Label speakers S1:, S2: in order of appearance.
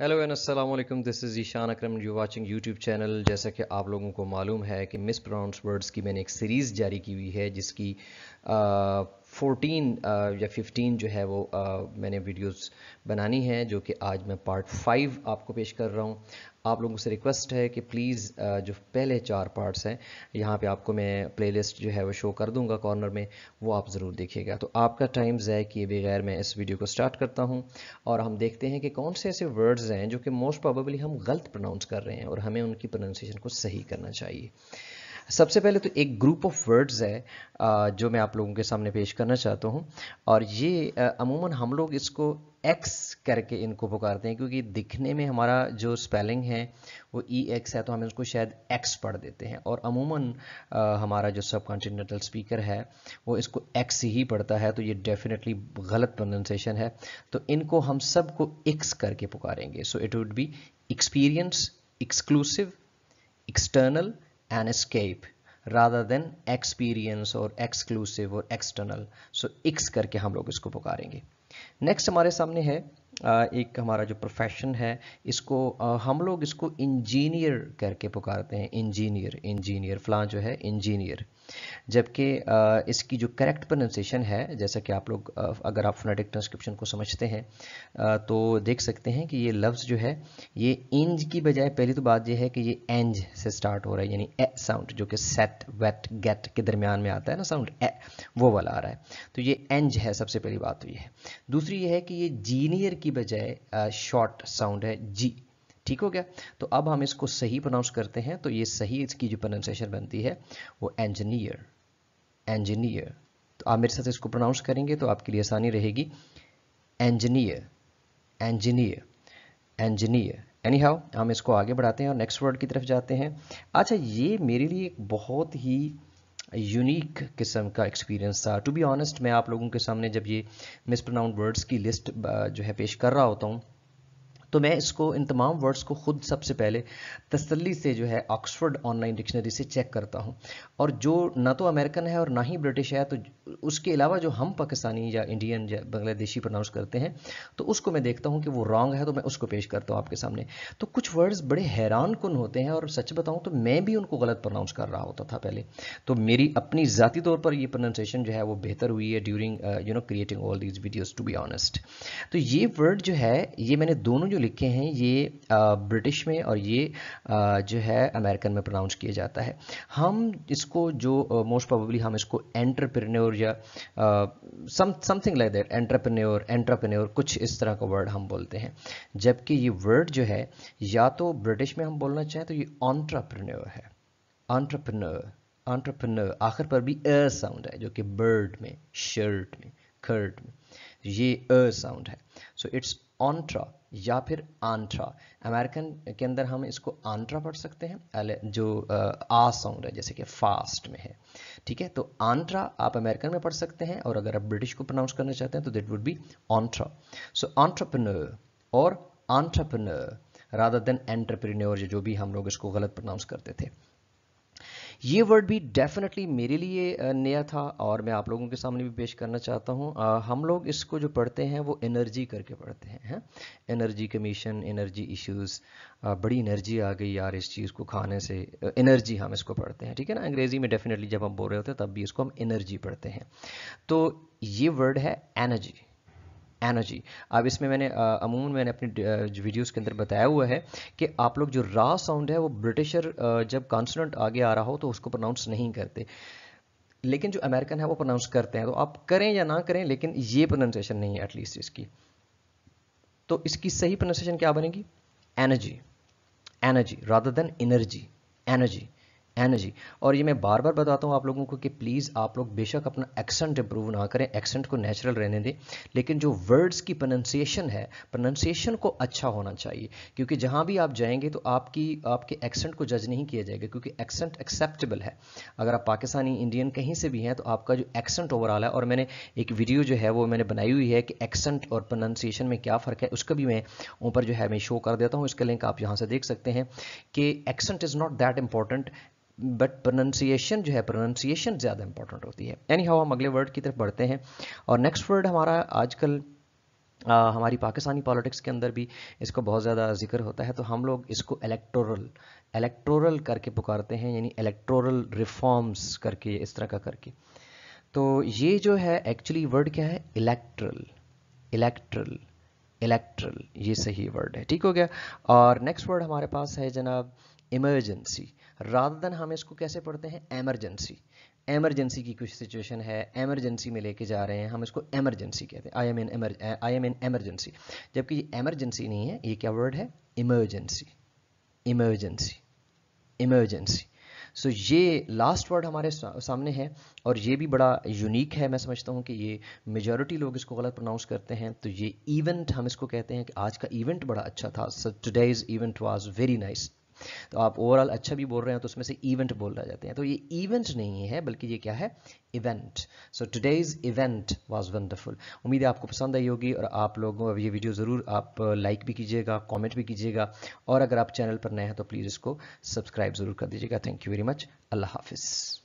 S1: Hello and अस्सलाम वालेकुम this is Ishan Akram you watching YouTube channel जैसा कि आप लोगों को मालूम है कि मिस प्रोनाउंस वर्ड्स की मैंने एक सीरीज़ जारी की हुई है जिसकी आ, फोटीन या फिफ्टीन जो है वो मैंने वीडियोस बनानी है जो कि आज मैं पार्ट फाइव आपको पेश कर रहा हूँ आप लोगों से रिक्वेस्ट है कि प्लीज़ जो पहले चार पार्ट्स हैं यहाँ पे आपको मैं प्लेलिस्ट जो है वो शो कर दूँगा कॉर्नर में वो आप ज़रूर देखिएगा तो आपका टाइम ज़ाय किए बगैर मैं इस वीडियो को स्टार्ट करता हूँ और हम देखते हैं कि कौन से ऐसे वर्ड्स हैं जो कि मोस्ट प्रॉबली हम गलत प्रोनाउंस कर रहे हैं और हमें उनकी प्रोनाउंसिएशन को सही करना चाहिए सबसे पहले तो एक ग्रुप ऑफ वर्ड्स है जो मैं आप लोगों के सामने पेश करना चाहता हूँ और ये अमूमन हम लोग इसको एक्स करके इनको पुकारते हैं क्योंकि दिखने में हमारा जो स्पेलिंग है वो ई e एक्स है तो हम इसको शायद एक्स पढ़ देते हैं और अमूमन हमारा जो सब कॉन्टिनेंटल स्पीकर है वो इसको एक्स ही पढ़ता है तो ये डेफिनेटली गलत प्रोनाउंसिएशन है तो इनको हम सबको एक्स करके पुकारेंगे so it would be experience exclusive external an escape rather than experience or exclusive or external so x करके हम लोग इसको पुकारेंगे next हमारे सामने है एक हमारा जो प्रोफेशन है इसको हम लोग इसको इंजीनियर करके पुकारते हैं इंजीनियर इंजीनियर फ्लां जो है इंजीनियर जबकि इसकी जो करेक्ट प्रोनाउंसिएशन है जैसा कि आप लोग अगर आप फोनेटिक ट्रांसक्रिप्शन को समझते हैं तो देख सकते हैं कि ये लफ्ज़ जो है ये इंज की बजाय पहली तो बात यह है कि ये एंज से स्टार्ट हो रहा है यानी ए साउंड जो कि सेट वेट गेट के दरमियान में आता है ना साउंड ए वो वाला आ रहा है तो ये एंज है सबसे पहली बात तो ये है दूसरी ये है कि ये जीनियर की बजाय शॉर्ट साउंड है जी ठीक हो गया तो अब हम इसको सही प्रोनाउंस करते हैं तो ये सही इसकी जो प्रोनाउंसिएशन बनती है वो इंजीनियर इंजीनियर तो आप मेरे साथ इसको प्रोनाउंस करेंगे तो आपके लिए आसानी रहेगी engineer engineer engineer anyhow हम इसको आगे बढ़ाते हैं और नेक्स्ट वर्ड की तरफ जाते हैं अच्छा ये मेरे लिए एक बहुत ही यूनिक किस्म का एक्सपीरियंस था टू बी ऑनेस्ट मैं आप लोगों के सामने जब ये मिसप्रोनाउंड वर्ड्स की लिस्ट uh, जो है पेश कर रहा होता हूँ तो मैं इसको इन तमाम वर्ड्स को खुद सबसे पहले तसल्ली से जो है ऑक्सफर्ड ऑनलाइन डिक्शनरी से चेक करता हूँ और जो ना तो अमेरिकन है और ना ही ब्रिटिश है तो उसके अलावा जो हम पाकिस्तानी या इंडियन या बांग्लादेशी प्रोनाउंस करते हैं तो उसको मैं देखता हूँ कि वो रॉन्ग है तो मैं उसको पेश करता हूँ आपके सामने तो कुछ वर्ड्स बड़े हैरान कन होते हैं और सच बताऊँ तो मैं भी उनको गलत प्रोनाउंस कर रहा होता था पहले तो मेरी अपनी ज़ाती तौर पर यह प्रोनाउंसिएशन जो है वो बेहतर हुई है during you know creating all these videos to be honest तो ये वर्ड जो है ये मैंने दोनों जो लिखे हैं ये ब्रिटिश में और ये जो है अमेरिकन में प्रोनाउंस किया जाता है हम इसको जो मोस्ट प्रोबेबली हम इसको एंटरप्रेन्योर या something like that entrepreneur entrepreneur कुछ इस तरह का वर्ड हम बोलते हैं जबकि ये वर्ड जो है या तो ब्रिटिश में हम बोलना चाहें तो ये ऑन्ट्रप्रन्योर है ऑन्ट्रप्रन्योर ऑन्ट्रप्रन्योर आखिर पर भी अ साउंड है जो कि बर्ड में शर्ट में खर्ट में ये अ साउंड है सो इट्स ऑन्ट्रा या फिर आंट्रा अमेरिकन के अंदर हम इसको आंट्रा पढ़ सकते हैं जो आ साउंड है जैसे कि फास्ट में है ठीक है तो आंट्रा आप अमेरिकन में पढ़ सकते हैं और अगर आप ब्रिटिश को प्रोनाउंस करना चाहते हैं तो that would be entre so entrepreneur और ऑन्ट्रप्रनर रादर देन एंटरप्रीन्योर जो भी हम लोग इसको गलत प्रोनाउंस करते थे ये वर्ड भी डेफिनेटली मेरे लिए नया था और मैं आप लोगों के सामने भी पेश करना चाहता हूँ हम लोग इसको जो पढ़ते हैं वो एनर्जी करके पढ़ते हैं है? एनर्जी कमीशन एनर्जी इश्यूज़ बड़ी एनर्जी आ गई यार इस चीज़ को खाने से एनर्जी हम इसको पढ़ते हैं ठीक है ना अंग्रेज़ी में डेफिनेटली जब हम बोल रहे होते हैं तब भी इसको हम एनर्जी पढ़ते हैं तो ये वर्ड है एनर्जी एनर्जी अब इसमें मैंने अमूमन मैंने अपनी वीडियोस के अंदर बताया हुआ है कि आप लोग जो रा साउंड है वो ब्रिटिशर जब कॉन्सोनेंट आगे आ रहा हो तो उसको प्रोनाउंस नहीं करते लेकिन जो अमेरिकन है वो प्रोनाउंस करते हैं तो आप करें या ना करें लेकिन ये प्रोनाउंसिएशन नहीं है एटलीस्ट इसकी तो इसकी सही प्रोनाउंसिएशन क्या बनेगी energy energy rather than energy energy energy और ये मैं बार बार बताता हूँ आप लोगों को कि प्लीज़ आप लोग बेशक अपना एक्सेंट इम्प्रूव ना करें एक्सेंट को नेचुरल रहने दें लेकिन जो वर्ड्स की प्रोनंसिएशन है प्रोनंसिएशन को अच्छा होना चाहिए क्योंकि जहाँ भी आप जाएंगे तो आपकी आपके एक्सेंट को जज नहीं किया जाएगा क्योंकि एक्सेंट एक्सेप्टेबल है अगर आप पाकिस्तानी इंडियन कहीं से भी हैं तो आपका जो एक्सेंट ओवरऑल है और मैंने एक वीडियो जो है वो मैंने बनाई हुई है कि एक्सेंट और प्रोनंसिएशन में क्या फ़र्क है उसका भी मैं ऊपर जो है मैं शो कर देता हूँ इसका लिंक आप यहाँ से देख सकते हैं कि accent is not that important but pronunciation जो है प्रोनाउंसिएशन ज़्यादा इंपॉर्टेंट होती है एनी हाउ हम अगले वर्ड की तरफ बढ़ते हैं और नेक्स्ट वर्ड हमारा आजकल आ, हमारी पाकिस्तानी पॉलिटिक्स के अंदर भी इसको बहुत ज़्यादा जिक्र होता है तो हम लोग इसको इलेक्टोरल इलेक्टोरल करके पुकारते हैं यानी इलेक्टोरल रिफॉर्म्स करके इस तरह का करके तो ये जो है एक्चुअली वर्ड क्या है इलेक्ट्रल इलेक्ट्रल इलेक्ट्रल ये सही वर्ड है ठीक हो गया और नेक्स्ट वर्ड हमारे पास है जनाब इमरजेंसी राधा दन हम इसको कैसे पढ़ते हैं एमरजेंसी एमरजेंसी की कुछ सिचुएशन है एमरजेंसी में लेके जा रहे हैं हम इसको एमरजेंसी कहते हैं I am in I am in emergency जबकि ये एमरजेंसी नहीं है ये क्या वर्ड है इमरजेंसी इमरजेंसी इमरजेंसी सो ये लास्ट वर्ड हमारे सामने है और ये भी बड़ा यूनिक है मैं समझता हूँ कि ये मेजोरिटी लोग इसको गलत प्रोनाउंस करते हैं तो ये इवेंट हम इसको कहते हैं कि आज का इवेंट बड़ा अच्छा था so today's event was very nice तो आप ओवरऑल अच्छा भी बोल रहे हैं तो उसमें से इवेंट बोल रह जाते हैं तो ये इवेंट नहीं है बल्कि ये क्या है event so today's event was wonderful उम्मीद है आपको पसंद आई होगी और आप लोगों ये वीडियो ज़रूर आप लाइक uh, भी कीजिएगा कॉमेंट भी कीजिएगा और अगर आप चैनल पर नए हैं तो प्लीज़ इसको सब्सक्राइब ज़रूर कर दीजिएगा थैंक यू वेरी मच अल्लाह हाफिज़